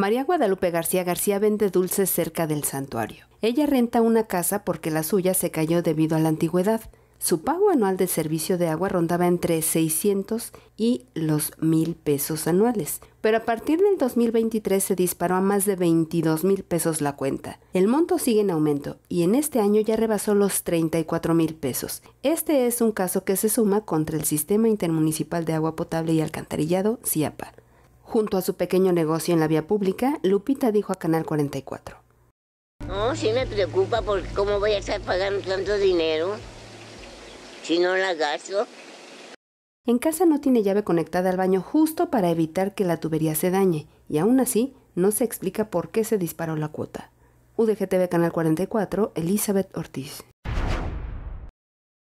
María Guadalupe García García vende dulces cerca del santuario. Ella renta una casa porque la suya se cayó debido a la antigüedad. Su pago anual de servicio de agua rondaba entre 600 y los 1000 pesos anuales, pero a partir del 2023 se disparó a más de 22 mil pesos la cuenta. El monto sigue en aumento y en este año ya rebasó los 34 mil pesos. Este es un caso que se suma contra el Sistema Intermunicipal de Agua Potable y Alcantarillado, CIAPA. Junto a su pequeño negocio en la vía pública, Lupita dijo a Canal 44. No, sí me preocupa porque cómo voy a estar pagando tanto dinero si no la gasto. En casa no tiene llave conectada al baño justo para evitar que la tubería se dañe y aún así no se explica por qué se disparó la cuota. UDGTV Canal 44, Elizabeth Ortiz.